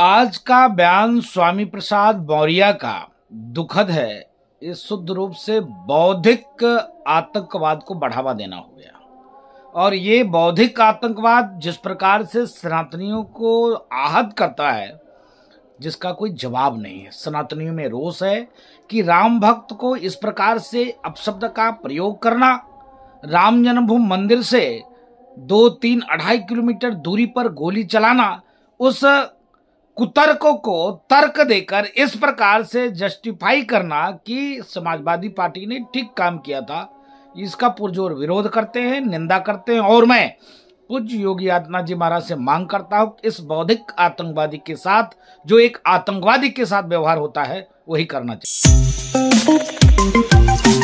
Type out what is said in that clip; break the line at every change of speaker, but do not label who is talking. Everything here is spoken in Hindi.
आज का बयान स्वामी प्रसाद मौर्य का दुखद है ये शुद्ध रूप से बौद्धिक आतंकवाद को बढ़ावा देना हो गया और ये बौद्धिक आतंकवाद जिस प्रकार से सनातनियों को आहत करता है जिसका कोई जवाब नहीं है सनातनियों में रोष है कि राम भक्त को इस प्रकार से अपशब्द का प्रयोग करना राम जन्मभूमि मंदिर से दो तीन अढ़ाई किलोमीटर दूरी पर गोली चलाना उस कुतर्कों को तर्क देकर इस प्रकार से जस्टिफाई करना कि समाजवादी पार्टी ने ठीक काम किया था इसका पुरजोर विरोध करते हैं निंदा करते हैं और मैं पूज्य योगी आदित्यनाथ जी महाराज से मांग करता हूं इस बौद्धिक आतंकवादी के साथ जो एक आतंकवादी के साथ व्यवहार होता है वही करना
चाहिए